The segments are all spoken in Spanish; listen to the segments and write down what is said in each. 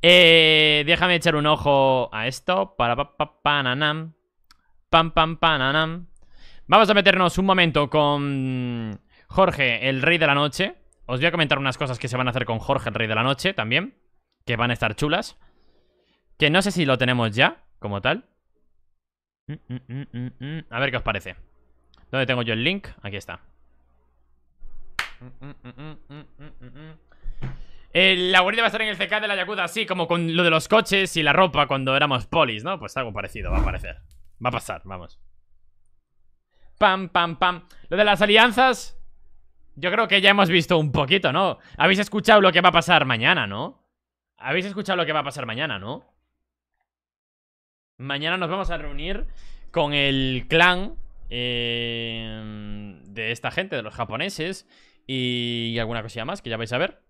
Eh, déjame echar un ojo a esto. Para pa, pa, pananam. Pam pam pananam. Vamos a meternos un momento con Jorge, el rey de la noche. Os voy a comentar unas cosas que se van a hacer con Jorge, el rey de la noche, también. Que van a estar chulas. Que no sé si lo tenemos ya, como tal. Mm, mm, mm, a ver qué os parece. ¿Dónde tengo yo el link? Aquí está la guardia va a estar en el CK de la Yakuda así como con lo de los coches y la ropa cuando éramos polis, ¿no? Pues algo parecido va a parecer. Va a pasar, vamos. Pam, pam, pam. Lo de las alianzas, yo creo que ya hemos visto un poquito, ¿no? Habéis escuchado lo que va a pasar mañana, ¿no? Habéis escuchado lo que va a pasar mañana, ¿no? Mañana nos vamos a reunir con el clan eh, de esta gente, de los japoneses y alguna cosilla más que ya vais a ver.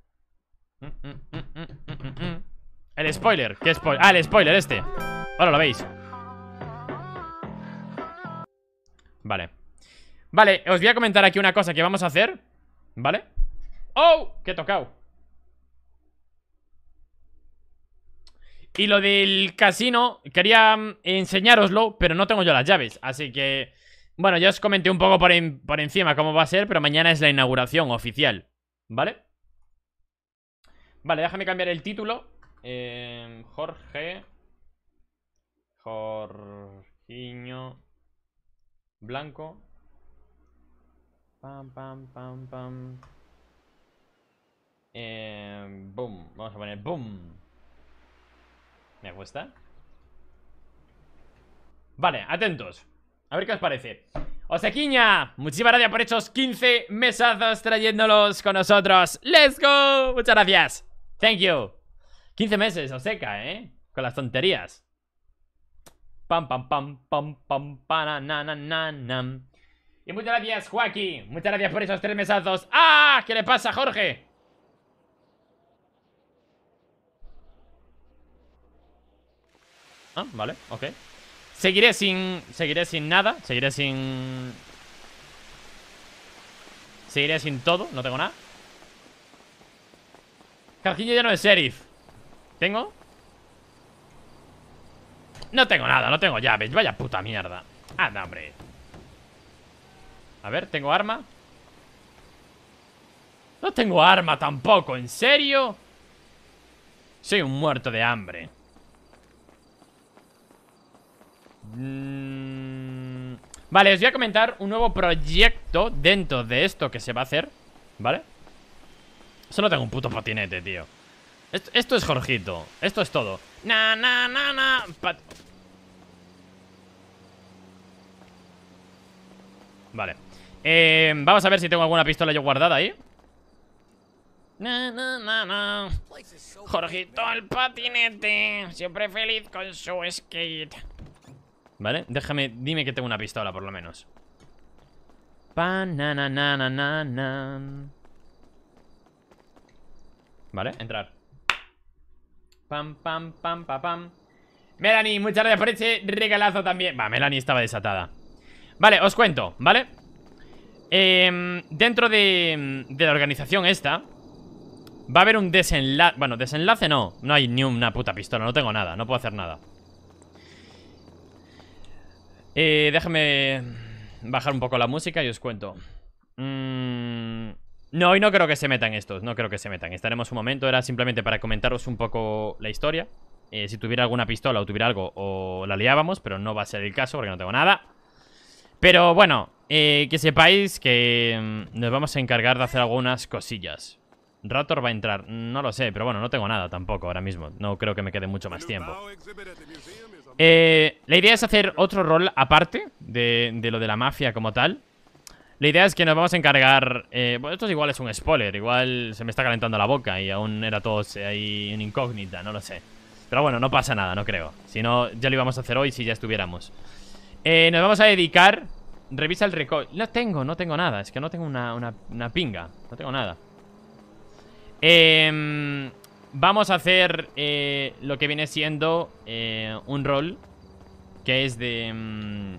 El spoiler, ¿qué spoiler? Ah, el spoiler este Ahora lo veis Vale Vale, os voy a comentar aquí una cosa que vamos a hacer ¿Vale? ¡Oh! ¡Qué tocado! Y lo del casino Quería mm, enseñároslo Pero no tengo yo las llaves, así que Bueno, ya os comenté un poco por encima Cómo va a ser, pero mañana es la inauguración oficial ¿Vale? Vale, déjame cambiar el título. Em, Jorge... Jorgiño... Blanco. Pam, pam, pam, pam. Em, Vamos a poner boom. ¿Me gusta? Vale, atentos. A ver qué os parece. Osequiña, muchísimas gracias por estos 15 mesazos trayéndolos con nosotros. ¡Let's go! Muchas gracias. Thank you. 15 meses, o seca, ¿eh? Con las tonterías. Pam, pam, pam, pam, pam, na, na, Y muchas gracias, Joaquín. Muchas gracias por esos tres mesazos. ¡Ah! ¿Qué le pasa, Jorge? Ah, vale, ok. Seguiré sin... Seguiré sin nada. Seguiré sin... Seguiré sin todo. No tengo nada. Cajillo ya no sheriff ¿Tengo? No tengo nada, no tengo llaves Vaya puta mierda Anda, hombre A ver, ¿tengo arma? No tengo arma tampoco, ¿en serio? Soy un muerto de hambre mm. Vale, os voy a comentar un nuevo proyecto dentro de esto que se va a hacer ¿Vale? Solo tengo un puto patinete, tío. Esto, es Jorgito. Esto es todo. Na, na, na, na. vale. Eh, vamos a ver si tengo alguna pistola yo guardada ahí. Na, na, na, na. Jorgito el patinete. Siempre feliz con su skate. Vale, déjame, dime que tengo una pistola por lo menos. Pa, na, na, na, na, na. ¿Vale? Entrar. Pam, pam, pam, pam, pam. Melanie, muchas gracias por ese regalazo también. Va, Melanie estaba desatada. Vale, os cuento, ¿vale? Em, dentro de, de la organización esta Va a haber un desenlace Bueno, desenlace no No hay ni una puta pistola, no tengo nada, no puedo hacer nada eh, Déjame bajar un poco la música y os cuento Mmm... No, y no creo que se metan estos, no creo que se metan. Estaremos un momento, era simplemente para comentaros un poco la historia. Eh, si tuviera alguna pistola o tuviera algo, o la liábamos, pero no va a ser el caso porque no tengo nada. Pero bueno, eh, que sepáis que mm, nos vamos a encargar de hacer algunas cosillas. ¿Rator va a entrar, no lo sé, pero bueno, no tengo nada tampoco ahora mismo. No creo que me quede mucho más tiempo. Eh, la idea es hacer otro rol aparte de lo de la mafia como tal. La idea es que nos vamos a encargar... Eh, bueno, esto igual es un spoiler, igual se me está calentando la boca y aún era todo ahí una incógnita, no lo sé. Pero bueno, no pasa nada, no creo. Si no, ya lo íbamos a hacer hoy si ya estuviéramos. Eh, nos vamos a dedicar... Revisa el record... No tengo, no tengo nada. Es que no tengo una, pinga. No tengo nada. Em, vamos a hacer eh, lo que viene siendo un rol. Que es de... Mm,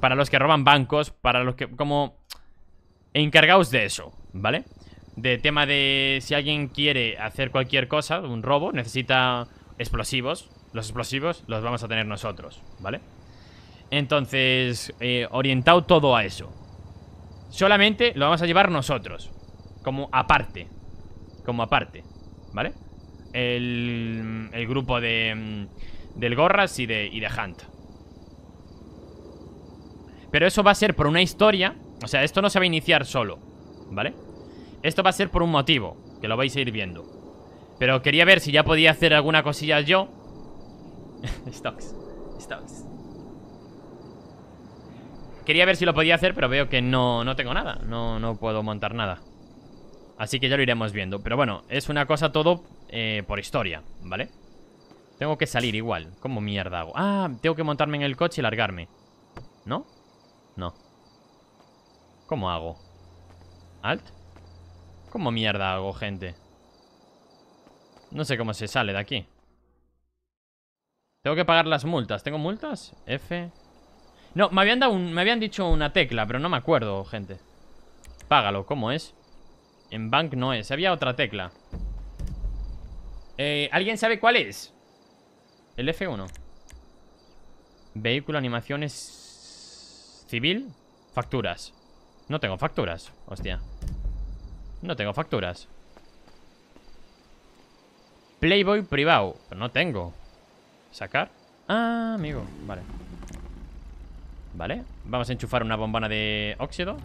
para los que roban bancos. Para los que... Como encargaos de eso, ¿vale? De tema de si alguien quiere hacer cualquier cosa, un robo, necesita explosivos. Los explosivos los vamos a tener nosotros, ¿vale? Entonces, eh, orientado todo a eso. Solamente lo vamos a llevar nosotros. Como aparte. Como aparte, ¿vale? El, el grupo de mm, del Gorras y de, y de Hunt. Pero eso va a ser por una historia o sea, esto no se va a iniciar solo, ¿vale? Esto va a ser por un motivo, que lo vais a ir viendo. Pero quería ver si ya podía hacer alguna cosilla yo. stocks, stocks. Quería ver si lo podía hacer, pero veo que no, no tengo nada. No, no puedo montar nada. Así que ya lo iremos viendo. Pero bueno, es una cosa todo eh, por historia, ¿vale? Tengo que salir igual. ¿Cómo mierda hago? Ah, tengo que montarme en el coche y largarme. ¿No? ¿Cómo hago? ¿Alt? ¿Cómo mierda hago, gente? No sé cómo se sale de aquí Tengo que pagar las multas ¿Tengo multas? F No, me habían, dado me habían dicho una tecla Pero no me acuerdo, gente Págalo, ¿cómo es? En bank no es, había otra tecla eh, ¿Alguien sabe cuál es? El F1 Vehículo, animaciones Civil Facturas no tengo facturas, hostia No tengo facturas Playboy privado Pero no tengo ¿Sacar? Ah, amigo, vale Vale, vamos a enchufar una bombana de óxido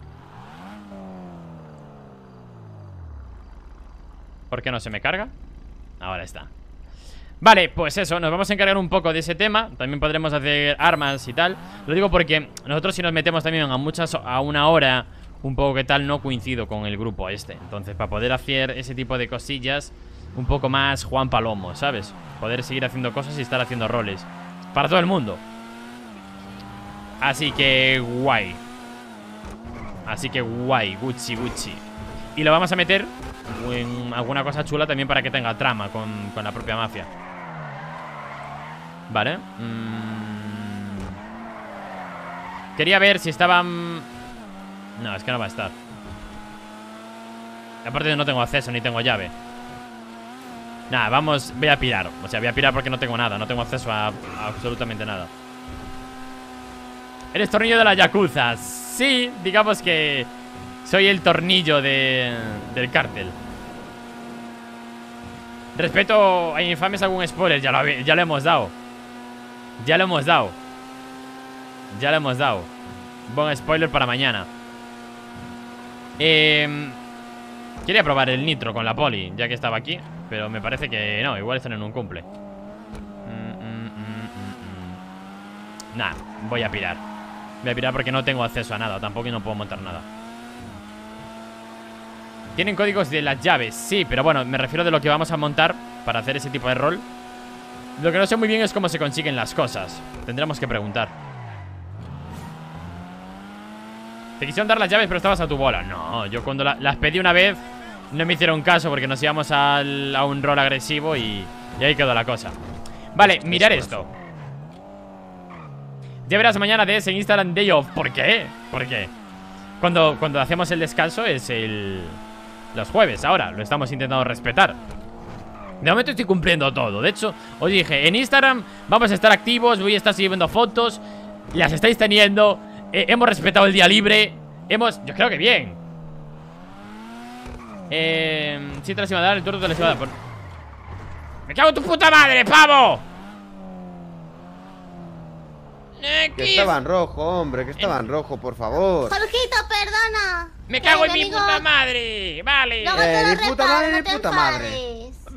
¿Por qué no se me carga? Ahora está Vale, pues eso, nos vamos a encargar un poco de ese tema También podremos hacer armas y tal Lo digo porque nosotros si nos metemos también a muchas a una hora Un poco que tal, no coincido con el grupo este Entonces, para poder hacer ese tipo de cosillas Un poco más Juan Palomo, ¿sabes? Poder seguir haciendo cosas y estar haciendo roles Para todo el mundo Así que guay Así que guay, Gucci, Gucci Y lo vamos a meter en alguna cosa chula también para que tenga trama con, con la propia mafia Vale mm. Quería ver si estaban... No, es que no va a estar Aparte no tengo acceso ni tengo llave Nada, vamos, voy a pirar O sea, voy a pirar porque no tengo nada No tengo acceso a, absolutamente nada Eres tornillo de la Yakuza Sí, digamos que Soy el tornillo de, del cártel Respeto a infames algún spoiler, ya ya lo hemos dado ya lo hemos dado. Ya lo hemos dado. Buen spoiler para mañana. Eh, quería probar el nitro con la poli, ya que estaba aquí. Pero me parece que no, igual están en un cumple. Mm, mm, mm, nah, voy a pirar. Voy a pirar porque no tengo acceso a nada. Tampoco no puedo montar nada. Tienen códigos de las llaves, sí, pero bueno, me refiero de lo que vamos a montar para hacer ese tipo de rol. Lo que no sé muy bien es cómo se consiguen las cosas. Tendremos que preguntar. Te quisieron dar las llaves, pero estabas a tu bola. No, yo cuando las pedí una vez no me hicieron caso porque nos íbamos a un rol agresivo y, ahí quedó la cosa. Vale, mirar esto. Ya verás mañana de ese Instagram Day Off. ¿Por qué? ¿Por qué? Cuando, cuando hacemos el descanso es el... Los jueves ahora. Lo estamos intentando respetar. De momento estoy cumpliendo todo De hecho, os dije, en Instagram vamos a estar activos Voy a estar siguiendo fotos Las estáis teniendo eh, Hemos respetado el día libre Hemos... Yo creo que bien Eh... Sí, te las dar El turno te ¡Me cago en tu puta madre, pavo! Que eh, estaban rojo, hombre, que estaban eh. rojo, por favor. Jorgito, perdona. Me cago en mi puta madre. Vale. mi puta madre, mi puta madre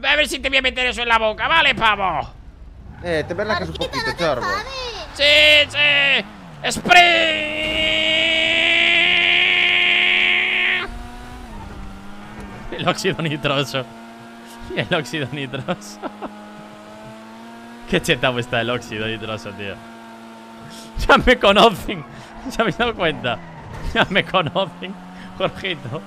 a ver si te voy a meter eso en la boca, ¿vale, pavo? Eh, te es un poquito, chorro. Sí, sí. ¡Spring! El óxido nitroso. el óxido nitroso. Qué chetado está el óxido nitroso, tío. Ya me conocen. Ya me he dado cuenta. Ya me conocen, Jorgito.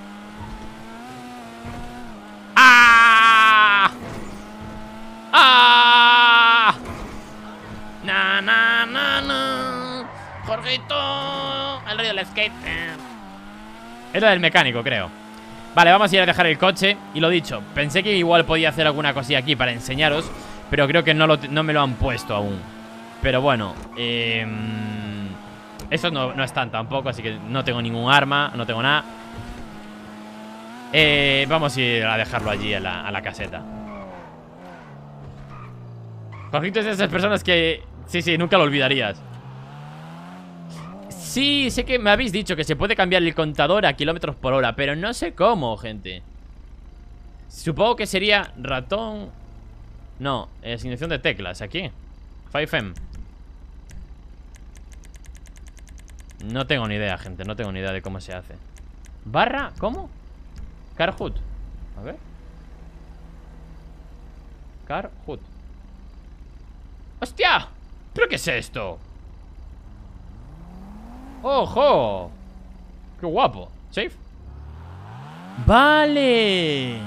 Es la eh. del mecánico, creo. Vale, vamos a ir a dejar el coche. Y lo dicho, pensé que igual podía hacer alguna cosilla aquí para enseñaros. Pero creo que no, me lo han puesto aún. Pero bueno, eh, no, no están tampoco, así que no tengo ningún arma, no tengo nada. Eh, vamos a ir a dejarlo allí, a la, caseta. Conflicto de esas personas que... Sí, sí, nunca lo olvidarías. Sí, sé que me habéis dicho que se puede cambiar el contador a kilómetros por hora Pero no sé cómo, gente Supongo que sería ratón No, asignación de teclas, aquí 5M No tengo ni idea, gente No tengo ni idea de cómo se hace Barra, ¿cómo? Carhut A ver Carhut ¡Hostia! ¿Pero qué es esto? ¡Ojo! ¡Qué guapo! ¿Safe? ¡Vale!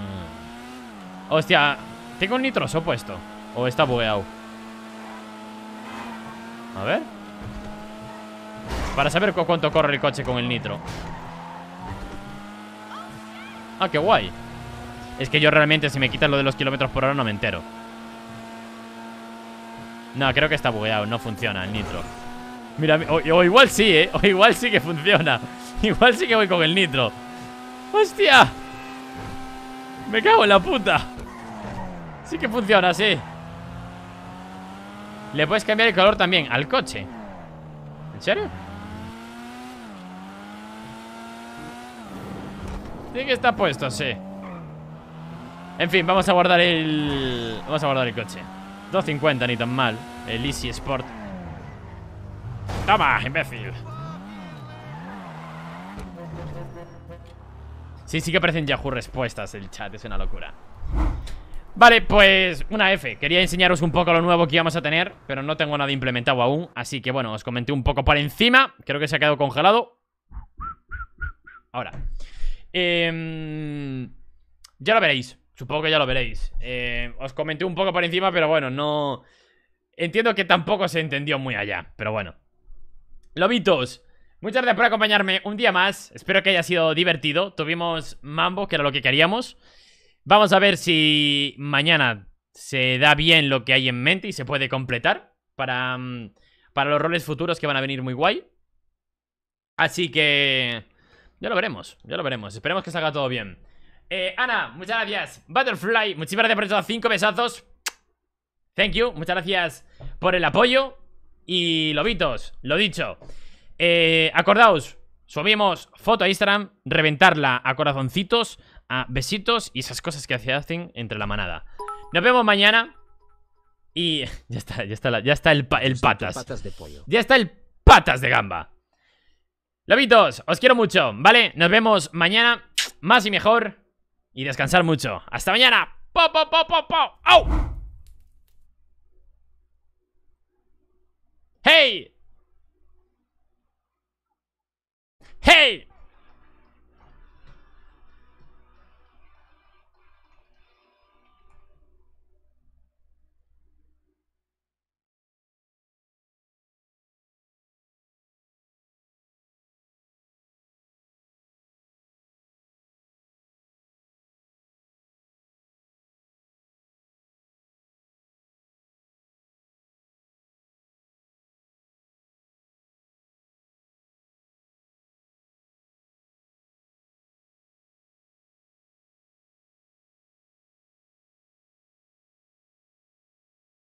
Hostia, tengo un nitroso puesto. O está bugueado. A ver. Para saber cuánto corre el coche con el nitro. Ah, qué guay. Es que yo realmente, si me quitan lo de los kilómetros por hora, no me entero. No, creo que está bugueado. No funciona el nitro. Mira, o, igual sí, ¿eh? O igual sí que funciona Igual sí que voy con el nitro ¡Hostia! Me cago en la puta Sí que funciona, sí Le puedes cambiar el color también al coche ¿En serio? Sí que está puesto, sí En fin, vamos a guardar el... Vamos a guardar el coche 250, ni tan mal El Easy Sport Toma, imbécil. Sí, sí que aparecen Yahoo respuestas el chat, es una locura. Vale, pues una F. Quería enseñaros un poco lo nuevo que íbamos a tener, pero no tengo nada implementado aún. Así que bueno, os comenté un poco por encima. Creo que se ha quedado congelado. Ahora. Em, ya lo veréis. Supongo que ya lo veréis. Em, os comenté un poco por encima, pero bueno, no... Entiendo que tampoco se entendió muy allá, pero bueno. Lobitos, muchas gracias por acompañarme un día más. Espero que haya sido divertido. Tuvimos mambo, que era lo que queríamos. Vamos a ver si mañana se da bien lo que hay en mente y se puede completar para, mm, para los roles futuros que van a venir muy guay. Así que... Ya lo veremos, ya lo veremos. Esperemos que salga todo bien. Eh, Ana, muchas gracias. Butterfly, muchísimas gracias por esos cinco besazos. Thank you, muchas gracias por el apoyo. Y lobitos, lo dicho. Eh, acordaos, subimos foto a Instagram, reventarla a corazoncitos, a besitos y esas cosas que se hacen entre la manada. Nos vemos mañana. Y ya está, ya está, ya está el, patas. de pollo. Ya está el patas de gamba. Lobitos, os quiero mucho, ¿vale? Nos vemos mañana, más y mejor. Y descansar mucho. Hasta mañana. ¡Po, au Hey! Hey!